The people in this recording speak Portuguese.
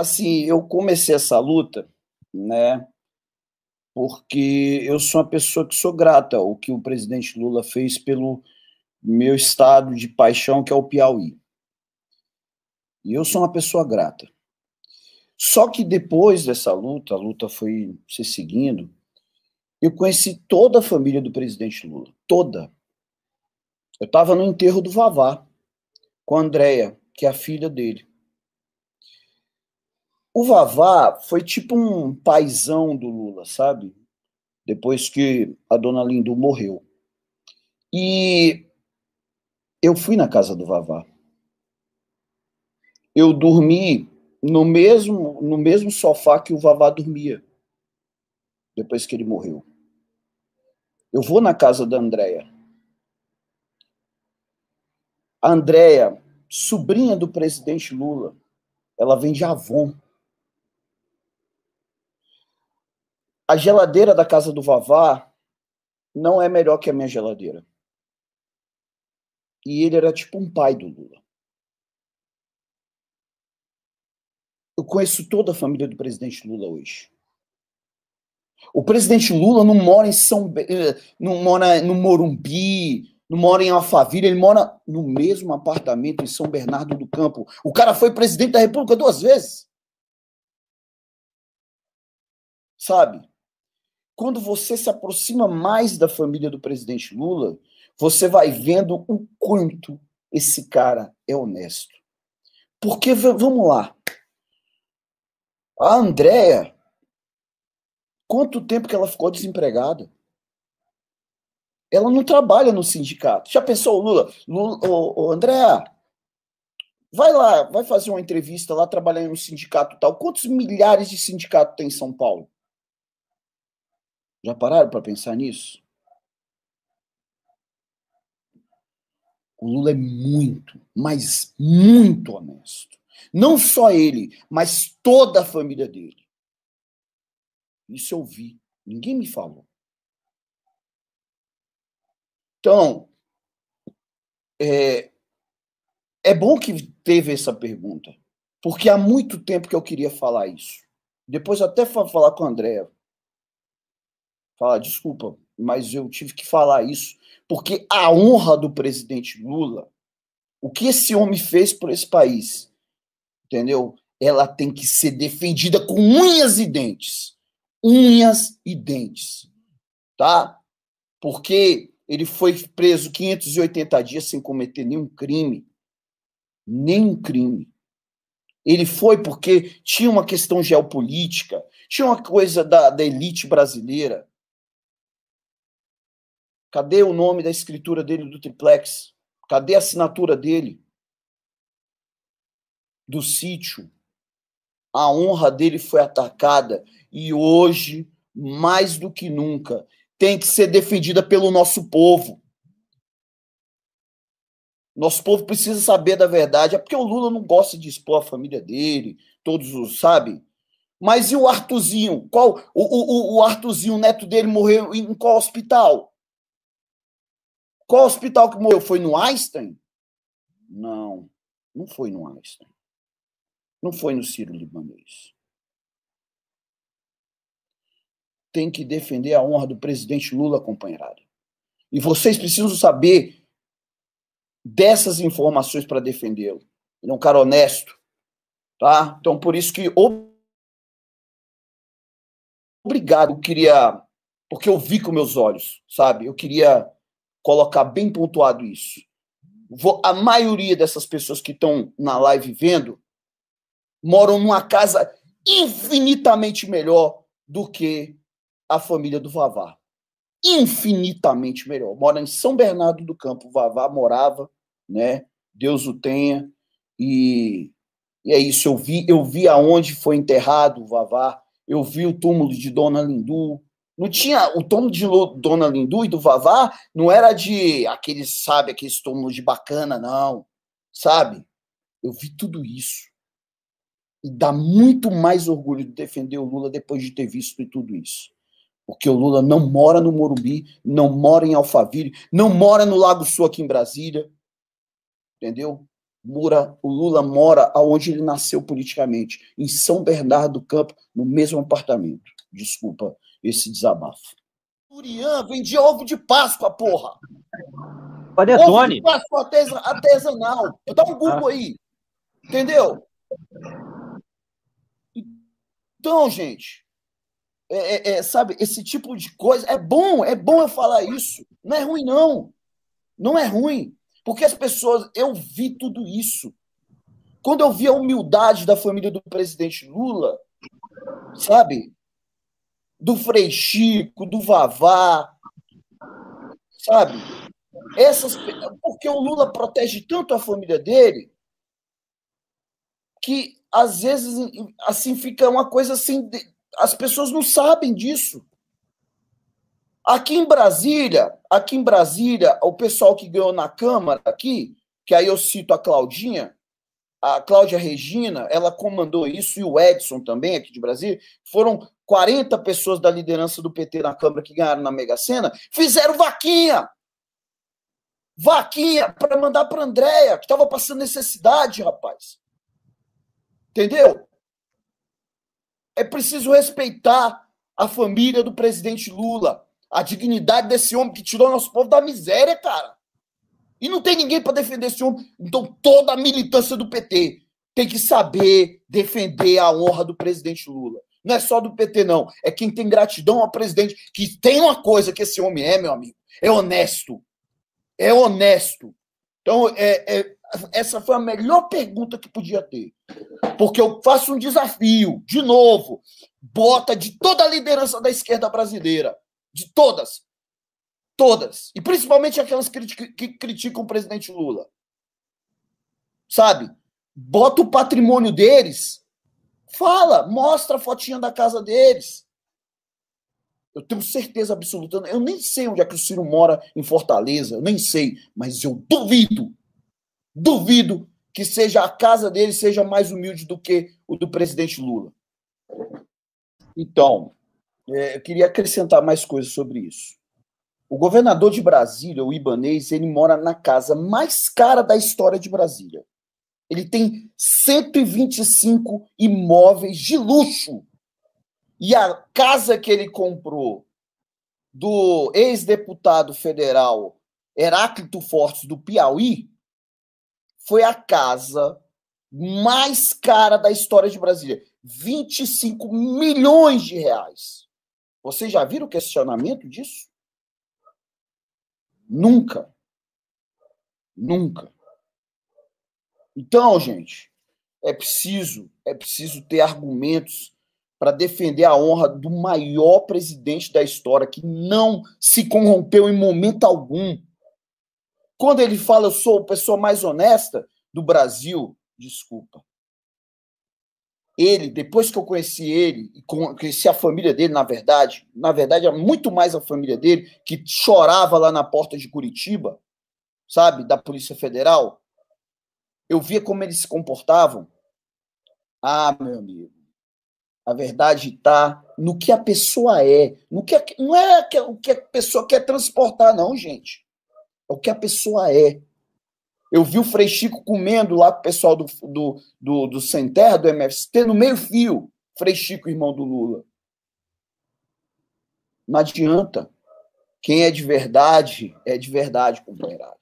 Assim, eu comecei essa luta, né? Porque eu sou uma pessoa que sou grata ao que o presidente Lula fez pelo meu estado de paixão, que é o Piauí. E eu sou uma pessoa grata. Só que depois dessa luta, a luta foi se seguindo, eu conheci toda a família do presidente Lula, toda. Eu estava no enterro do Vavá, com a Andréia, que é a filha dele. O Vavá foi tipo um paizão do Lula, sabe? Depois que a dona Lindu morreu. E eu fui na casa do Vavá. Eu dormi no mesmo, no mesmo sofá que o Vavá dormia, depois que ele morreu. Eu vou na casa da Andréia. A Andréia, sobrinha do presidente Lula, ela vem de Avon. a geladeira da casa do Vavá não é melhor que a minha geladeira. E ele era tipo um pai do Lula. Eu conheço toda a família do presidente Lula hoje. O presidente Lula não mora em São Be... Eh, não mora no Morumbi, não mora em Alphaville, ele mora no mesmo apartamento em São Bernardo do Campo. O cara foi presidente da República duas vezes. Sabe? quando você se aproxima mais da família do presidente Lula, você vai vendo o quanto esse cara é honesto. Porque, vamos lá, a Andréia, quanto tempo que ela ficou desempregada? Ela não trabalha no sindicato. Já pensou, Lula? Lula Andréa, vai lá, vai fazer uma entrevista lá trabalhando no sindicato tal. Quantos milhares de sindicatos tem em São Paulo? Já pararam para pensar nisso? O Lula é muito, mas muito honesto. Não só ele, mas toda a família dele. Isso eu vi. Ninguém me falou. Então, é, é bom que teve essa pergunta, porque há muito tempo que eu queria falar isso. Depois até falar com o André, falar, desculpa, mas eu tive que falar isso, porque a honra do presidente Lula, o que esse homem fez por esse país, entendeu? Ela tem que ser defendida com unhas e dentes. Unhas e dentes. Tá? Porque ele foi preso 580 dias sem cometer nenhum crime. Nenhum crime. Ele foi porque tinha uma questão geopolítica, tinha uma coisa da, da elite brasileira Cadê o nome da escritura dele do triplex? Cadê a assinatura dele? Do sítio. A honra dele foi atacada e hoje, mais do que nunca, tem que ser defendida pelo nosso povo. Nosso povo precisa saber da verdade. É porque o Lula não gosta de expor a família dele, todos os, sabe? Mas e o Artuzinho? Qual o, o, o Artuzinho, o neto dele, morreu em qual hospital? Qual hospital que morreu? Foi no Einstein? Não, não foi no Einstein. Não foi no Ciro Libanês. Tem que defender a honra do presidente Lula, companheirado. E vocês precisam saber dessas informações para defendê-lo. Ele é um cara honesto, tá? Então, por isso que obrigado, eu queria, porque eu vi com meus olhos, sabe? Eu queria colocar bem pontuado isso. A maioria dessas pessoas que estão na live vendo moram numa casa infinitamente melhor do que a família do Vavá. Infinitamente melhor. Mora em São Bernardo do Campo. O Vavá morava, né? Deus o tenha. E, e é isso. Eu vi, eu vi aonde foi enterrado o Vavá. Eu vi o túmulo de Dona Lindu. Não tinha o tom de Dona Lindu e do Vavá, não era de aqueles, sabe, aqueles tomos de bacana, não. Sabe? Eu vi tudo isso. E dá muito mais orgulho de defender o Lula depois de ter visto tudo isso. Porque o Lula não mora no Morumbi, não mora em Alphaville, não mora no Lago Sul aqui em Brasília. Entendeu? Mura, o Lula mora aonde ele nasceu politicamente, em São Bernardo do Campo, no mesmo apartamento. Desculpa esse desabafo. Durian vende ovo de Páscoa, porra! Panetone! Ovo de Páscoa artesanal. Dá um Google ah. aí. Entendeu? Então, gente, é, é, é, sabe, esse tipo de coisa é bom, é bom eu falar isso. Não é ruim, não. Não é ruim. Porque as pessoas, eu vi tudo isso. Quando eu vi a humildade da família do presidente Lula, sabe? do Frei Chico, do Vavá, sabe? Essas, porque o Lula protege tanto a família dele que às vezes assim fica uma coisa assim, as pessoas não sabem disso. Aqui em Brasília, aqui em Brasília, o pessoal que ganhou na Câmara aqui, que aí eu cito a Claudinha, a Cláudia Regina, ela comandou isso, e o Edson também, aqui de Brasília, foram 40 pessoas da liderança do PT na Câmara que ganharam na Mega Sena, fizeram vaquinha. Vaquinha para mandar para Andréia, que estava passando necessidade, rapaz. Entendeu? É preciso respeitar a família do presidente Lula, a dignidade desse homem que tirou nosso povo da miséria, cara. E não tem ninguém para defender esse homem. Então toda a militância do PT tem que saber defender a honra do presidente Lula. Não é só do PT, não. É quem tem gratidão ao presidente. Que tem uma coisa que esse homem é, meu amigo. É honesto. É honesto. Então, é, é, essa foi a melhor pergunta que podia ter. Porque eu faço um desafio, de novo. Bota de toda a liderança da esquerda brasileira. De todas. Todas. E principalmente aquelas que criticam o presidente Lula. Sabe? Bota o patrimônio deles, fala, mostra a fotinha da casa deles. Eu tenho certeza absoluta. Eu nem sei onde é que o Ciro mora em Fortaleza, eu nem sei, mas eu duvido, duvido que seja a casa dele seja mais humilde do que o do presidente Lula. Então, é, eu queria acrescentar mais coisas sobre isso. O governador de Brasília, o Ibanês, ele mora na casa mais cara da história de Brasília. Ele tem 125 imóveis de luxo. E a casa que ele comprou do ex-deputado federal Heráclito Fortes do Piauí foi a casa mais cara da história de Brasília. 25 milhões de reais. Vocês já viram o questionamento disso? Nunca. Nunca. Então, gente, é preciso, é preciso ter argumentos para defender a honra do maior presidente da história que não se corrompeu em momento algum. Quando ele fala eu sou a pessoa mais honesta do Brasil, desculpa ele, depois que eu conheci ele, conheci a família dele, na verdade, na verdade é muito mais a família dele, que chorava lá na porta de Curitiba, sabe, da Polícia Federal, eu via como eles se comportavam. Ah, meu amigo, a verdade está no que a pessoa é, no que a, não é o que a pessoa quer transportar, não, gente. É o que a pessoa é. Eu vi o Freixico comendo lá com o pessoal do, do, do, do Sem Terra, do MFST, no meio-fio. Freixico, irmão do Lula. Não adianta. Quem é de verdade, é de verdade, companheirado.